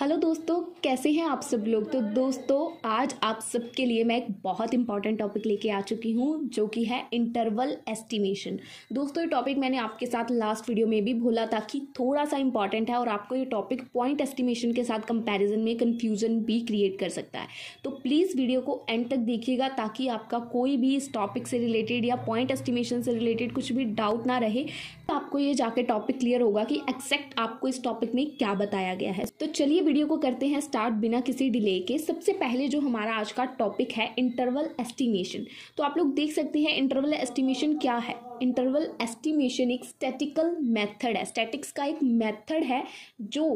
hello दोस्तों कैसे हैं आप सब लोग तो दोस्तों आज आप सबके लिए मैं एक बहुत इंपॉर्टेंट टॉपिक लेके आ चुकी हूँ जो कि है इंटरवल एस्टिमेशन दोस्तों ये टॉपिक मैंने आपके साथ लास्ट वीडियो में भी बोला था कि थोड़ा सा इंपॉर्टेंट है और आपको ये टॉपिक पॉइंट एस्टिमेशन के साथ कंपेरिजन में कन्फ्यूजन भी क्रिएट कर सकता है तो प्लीज़ वीडियो को एंड तक देखिएगा ताकि आपका कोई भी इस टॉपिक से रिलेटेड या पॉइंट एस्टिमेशन से रिलेटेड कुछ भी डाउट ना रहे तो आपको ये जाके टॉपिक क्लियर होगा कि एक्सैक्ट आपको इस टॉपिक में क्या बताया गया है तो चलिए वीडियो को करते हैं स्टार्ट बिना किसी डिले के सबसे पहले जो हमारा आज का टॉपिक है इंटरवल एस्टिमेशन तो आप लोग देख सकते हैं इंटरवल एस्टिमेशन क्या है इंटरवल एस्टीमेशन एक स्टैटिकल मेथड है स्टैटिक्स का एक मेथड है जो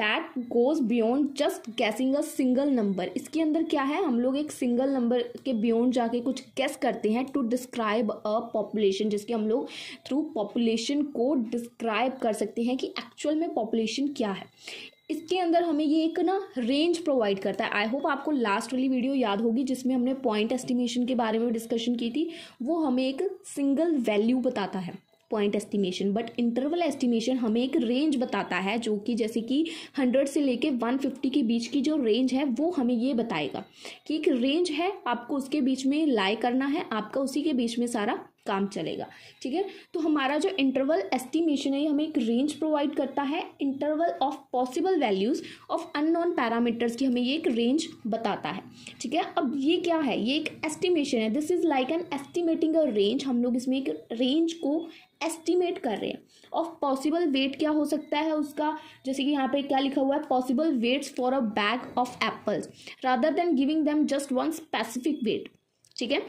that goes beyond just guessing a single number इसके अंदर क्या है हम लोग एक सिंगल नंबर के बियॉन्ड जाके कुछ गैस करते हैं टू डिस्क्राइब अ पॉपुलेशन जिसके हम लोग थ्रू पॉपुलेशन को डिस्क्राइब कर सकते हैं कि एक्चुअल में पॉपुलेशन क्या है इसके अंदर हमें ये एक ना रेंज प्रोवाइड करता है आई होप आपको लास्ट वाली वीडियो याद होगी जिसमें हमने पॉइंट एस्टिमेशन के बारे में डिस्कशन की थी वो हमें एक सिंगल वैल्यू बताता है point estimation but interval estimation हमें एक रेंज बताता है जो कि जैसे कि 100 से लेके 150 के बीच की जो रेंज है वो हमें ये बताएगा कि एक रेंज है आपको उसके बीच में लाई करना है आपका उसी के बीच में सारा काम चलेगा ठीक है तो हमारा जो इंटरवल एस्टिमेशन है हमें एक रेंज प्रोवाइड करता है interval of possible values of unknown parameters की हमें ये एक रेंज बताता है ठीक है अब ये क्या है ये एक एस्टिमेशन है this is like an estimating a range हम लोग इसमें एक रेंज को एस्टिमेट कर रहे हैं ऑफ पॉसिबल वेट क्या हो सकता है उसका जैसे कि यहाँ पे क्या लिखा हुआ है possible weights for a bag of apples rather than giving them just one specific weight ठीक है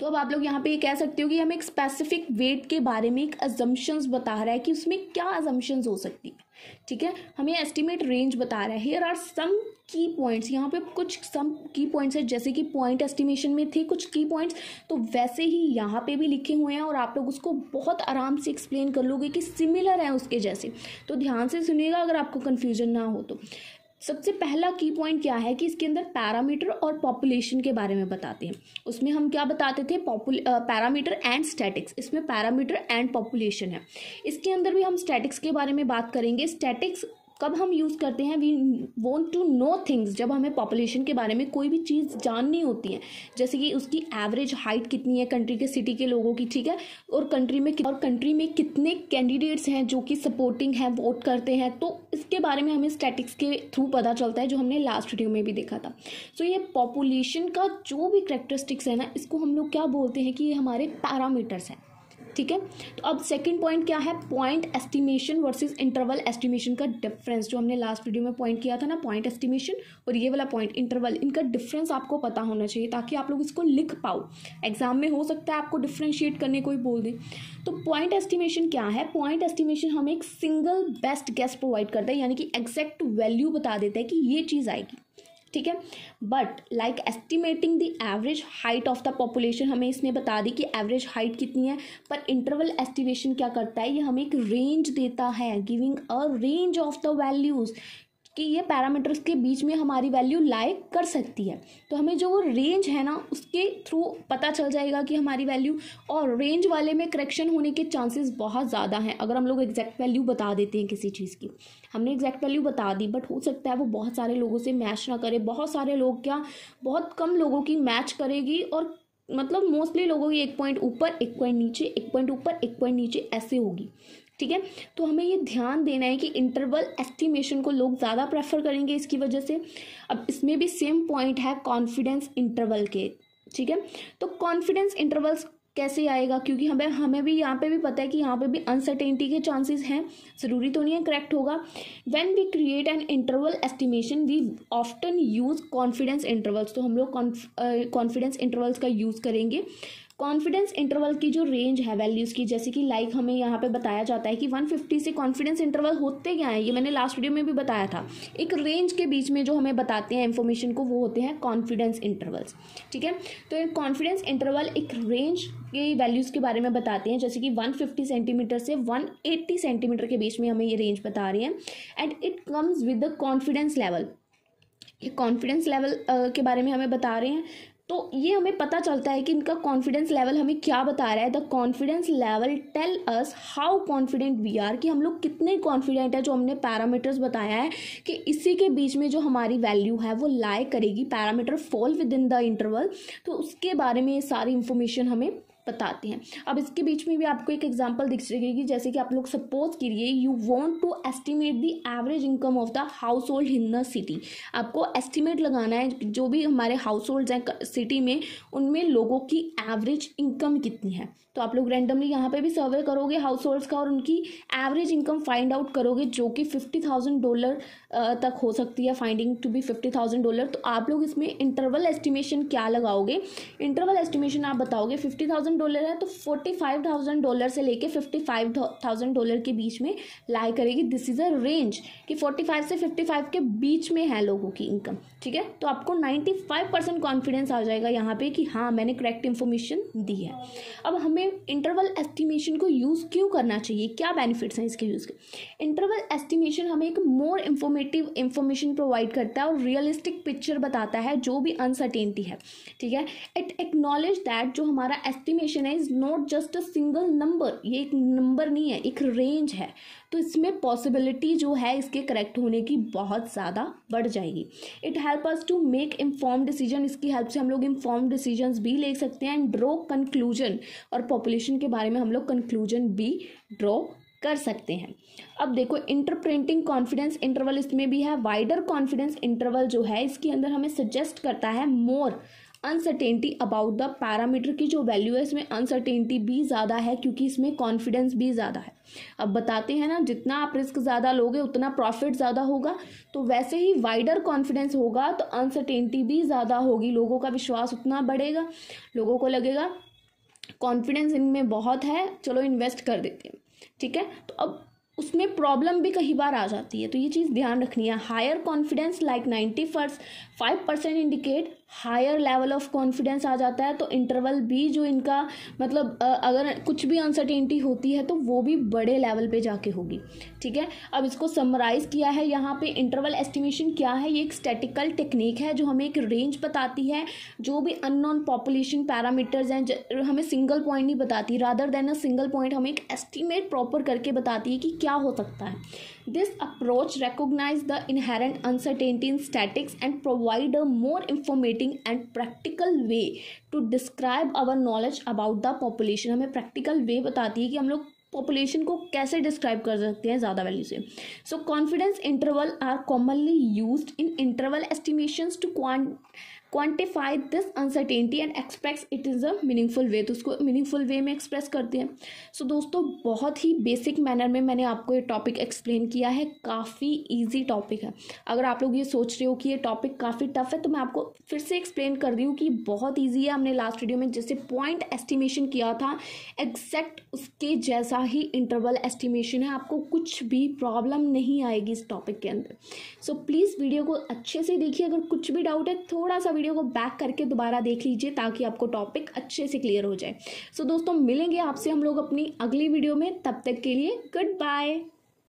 तो अब आप लोग यहाँ पे ये कह सकते हो कि हमें एक स्पेसिफिक वेट के बारे में एक अजम्पन्स बता रहा है कि उसमें क्या अजम्पन्स हो सकती है ठीक है हमें एस्टिमेट रेंज बता रहा है हेयर आर सम की पॉइंट्स यहाँ पे कुछ सम की पॉइंट्स है जैसे कि पॉइंट एस्टिमेशन में थे कुछ की पॉइंट्स तो वैसे ही यहाँ पे भी लिखे हुए हैं और आप लोग उसको बहुत आराम से एक्सप्लेन कर लोगे कि सिमिलर हैं उसके जैसे तो ध्यान से सुनिएगा अगर आपको कन्फ्यूजन ना हो तो सबसे पहला की पॉइंट क्या है कि इसके अंदर पैरामीटर और पॉपुलेशन के बारे में बताते हैं उसमें हम क्या बताते थे पैरामीटर एंड स्टैटिक्स इसमें पैरामीटर एंड पॉपुलेशन है इसके अंदर भी हम स्टैटिक्स के बारे में बात करेंगे स्टैटिक्स कब हम यूज़ करते हैं we want to know things जब हमें पॉपुलेशन के बारे में कोई भी चीज़ जाननी होती है जैसे कि उसकी एवरेज हाइट कितनी है कंट्री के सिटी के लोगों की ठीक है और कंट्री में और कंट्री में कितने कैंडिडेट्स हैं जो कि सपोर्टिंग हैं वोट करते हैं तो इसके बारे में हमें स्टैटिक्स के थ्रू पता चलता है जो हमने लास्ट वीडियो में भी देखा था सो so, ये पॉपुलेशन का जो भी करेक्टरिस्टिक्स है ना इसको हम लोग क्या बोलते हैं कि ये हमारे पैरामीटर्स हैं ठीक है तो अब सेकेंड पॉइंट क्या है point estimation versus interval estimation का डिफरेंस जो हमने लास्ट वीडियो में पॉइंट किया था ना पॉइंट एस्टिमेशन और ये वाला पॉइंट इंटरवल इनका डिफरेंस आपको पता होना चाहिए ताकि आप लोग इसको लिख पाओ एग्जाम में हो सकता है आपको डिफ्रेंशिएट करने को ही बोल दें तो पॉइंट एस्टिमेशन क्या है पॉइंट एस्टिमेशन हमें एक सिंगल बेस्ट गैस प्रोवाइड करता है यानी कि एग्जैक्ट वैल्यू बता देता है कि ये चीज़ आएगी ठीक है but like estimating the average height of the population हमें इसने बता दी कि एवरेज हाइट कितनी है पर इंटरवल एस्टिमेशन क्या करता है ये हमें एक रेंज देता है giving a range of the values कि ये पैरामीटर्स के बीच में हमारी वैल्यू लाई कर सकती है तो हमें जो वो रेंज है ना उसके थ्रू पता चल जाएगा कि हमारी वैल्यू और रेंज वाले में करेक्शन होने के चांसेस बहुत ज़्यादा हैं अगर हम लोग एग्जैक्ट वैल्यू बता देते हैं किसी चीज़ की हमने एग्जैक्ट वैल्यू बता दी बट हो सकता है वो बहुत सारे लोगों से मैच ना करे बहुत सारे लोग क्या बहुत कम लोगों की मैच करेगी और मतलब मोस्टली लोगों की एक पॉइंट ऊपर एक पॉइंट नीचे एक पॉइंट ऊपर एक पॉइंट नीचे ऐसे होगी ठीक है तो हमें ये ध्यान देना है कि इंटरवल एस्टिमेशन को लोग ज़्यादा प्रेफर करेंगे इसकी वजह से अब इसमें भी सेम पॉइंट है कॉन्फिडेंस इंटरवल के ठीक है तो कॉन्फिडेंस इंटरवल्स कैसे आएगा क्योंकि हमें हमें भी यहाँ पे भी पता है कि यहाँ पे भी अनसर्टेनिटी के चांसेस हैं ज़रूरी तो नहीं है करेक्ट होगा when we create an interval estimation we often use confidence intervals तो हम लोग कॉन्फिडेंस इंटरवल्स का यूज़ करेंगे कॉन्फिडेंस इंटरवल की जो रेंज है वैल्यूज़ की जैसे कि लाइक हमें यहाँ पे बताया जाता है कि 150 से कॉन्फिडेंस इंटरवल होते क्या हैं ये मैंने लास्ट वीडियो में भी बताया था एक रेंज के बीच में जो हमें बताते हैं इन्फॉर्मेशन को वो होते हैं कॉन्फिडेंस इंटरवल्स ठीक है तो एक कॉन्फिडेंस इंटरवल एक रेंज के वैल्यूज़ के बारे में बताते हैं जैसे कि वन सेंटीमीटर से वन सेंटीमीटर के बीच में हमें ये रेंज बता रही है and it comes with the confidence level ये कॉन्फिडेंस लेवल के बारे में हमें बता रहे हैं तो ये हमें पता चलता है कि इनका कॉन्फिडेंस लेवल हमें क्या बता रहा है the confidence level tell us how confident we are कि हम लोग कितने कॉन्फिडेंट है जो हमने पैरामीटर्स बताया है कि इसी के बीच में जो हमारी वैल्यू है वो लाए करेगी parameter fall within the interval तो उसके बारे में ये सारी इंफॉर्मेशन हमें बताते हैं अब इसके बीच में भी आपको एक एग्जाम्पल दिख जाएगी जैसे कि आप लोग सपोज करिए you want to estimate the average income of the household in the city आपको एस्टिमेट लगाना है जो भी हमारे हाउस होल्ड हैं सिटी में उनमें लोगों की एवरेज इनकम कितनी है तो आप लोग रैंडमली यहाँ पे भी सर्वे करोगे हाउस होल्ड्स का और उनकी एवरेज इनकम फाइंड आउट करोगे जो कि फिफ्टी थाउजेंड डॉलर तक हो सकती है finding to be fifty thousand dollar तो आप लोग इसमें इंटरवल एस्टिमेशन क्या लगाओगे इंटरवल एस्टिमेशन आप बताओगे फिफ्टी थाउजेंड डॉलर है तो फोर्टी फाइव थाउजेंड डॉलर से लेके फिफ्टी फाइव थाउजेंड डॉलर के बीच में लाई करेगी दिस इज़ अ रेंज कि फोर्टी फाइव से फिफ्टी फाइव के बीच में है लोगों की इनकम ठीक है तो आपको नाइन्टी फाइव परसेंट कॉन्फिडेंस आ जाएगा यहाँ पे कि हाँ मैंने करेक्ट इन्फॉर्मेशन दी है अब हमें इंटरवल एस्टिमेशन को यूज़ क्यों करना चाहिए क्या बेनिफिट्स हैं इसके यूज़ के इंटरवल एस्टिमेशन हमें एक मोर इन्फॉर्मेटिव इन्फॉर्मेशन प्रोवाइड करता है और रियलिस्टिक पिक्चर बताता है जो भी अनसर्टेनिटी है ठीक है इट एक्नोलेज दैट जो हमारा एस्टिमेशन इन्फॉर्मेशन है is not just a single number ये एक नंबर नहीं है एक रेंज है तो इसमें पॉसिबिलिटी जो है इसके करेक्ट होने की बहुत ज़्यादा बढ़ जाएगी it help us to make inform decision इसकी हेल्प से हम लोग इन्फॉर्म डिसीजन भी ले सकते हैं एंड ड्रॉ कंक्लूजन और पॉपुलेशन के बारे में हम लोग कंक्लूजन भी ड्रॉ कर सकते हैं अब देखो इंटरप्रिंटिंग कॉन्फिडेंस इंटरवल इसमें भी है वाइडर कॉन्फिडेंस इंटरवल जो है इसके अंदर हमें सजेस्ट करता है more uncertainty about the parameter की जो वैल्यू है इसमें अनसर्टेनिटी भी ज़्यादा है क्योंकि इसमें कॉन्फिडेंस भी ज़्यादा है अब बताते हैं ना जितना आप रिस्क ज़्यादा लोगे उतना प्रॉफिट ज़्यादा होगा तो वैसे ही वाइडर कॉन्फिडेंस होगा तो अनसर्टेनिटी भी ज़्यादा होगी लोगों का विश्वास उतना बढ़ेगा लोगों को लगेगा कॉन्फिडेंस इनमें बहुत है चलो इन्वेस्ट कर देते हैं ठीक है तो अब उसमें प्रॉब्लम भी कई बार आ जाती है तो ये चीज़ ध्यान रखनी है हायर कॉन्फिडेंस लाइक नाइन्टी फर्स five percent indicate higher level of confidence आ जाता है तो इंटरवल भी जो इनका मतलब अगर कुछ भी अनसर्टेनिटी होती है तो वो भी बड़े लेवल पे जाके होगी ठीक है अब इसको समराइज़ किया है यहाँ पे इंटरवल एस्टिमेशन क्या है ये एक स्टैटिकल टेक्निक है जो हमें एक रेंज बताती है जो भी अननोन पॉपुलेशन पैरामीटर्स हैं हमें सिंगल पॉइंट नहीं बताती rather than a single point हमें एक एस्टिमेट प्रॉपर करके बताती है कि क्या हो सकता है this approach recognize the inherent uncertainty in statics and provide a more informative fascinating and practical way to describe our knowledge about the population हमें प्रैक्टिकल वे बताती है कि हम लोग पॉपुलेशन को कैसे डिस्क्राइब कर सकते हैं ज़्यादा वैल्यू से so confidence interval are commonly use in interval estimation to क्वान quantify this uncertainty and express it is a meaningful way तो उसको मीनिंगफुल वे में एक्सप्रेस करते हैं सो so, दोस्तों बहुत ही बेसिक मैनर में मैंने आपको ये टॉपिक एक्सप्लेन किया है काफ़ी ईजी टॉपिक है अगर आप लोग ये सोच रहे हो कि ये टॉपिक काफ़ी टफ है तो मैं आपको फिर से एक्सप्लेन कर रही हूँ कि बहुत ईजी है हमने लास्ट वीडियो में जैसे पॉइंट एस्टिमेशन किया था एग्जैक्ट उसके जैसा ही इंटरवल एस्टिमेशन है आपको कुछ भी प्रॉब्लम नहीं आएगी इस टॉपिक के अंदर सो so, प्लीज़ वीडियो को अच्छे से देखिए अगर कुछ भी डाउट है थोड़ा सा वीडियो को बैक करके दोबारा देख लीजिए ताकि आपको टॉपिक अच्छे से क्लियर हो जाए सो so, दोस्तों मिलेंगे आपसे हम लोग अपनी अगली वीडियो में तब तक के लिए गुड बाय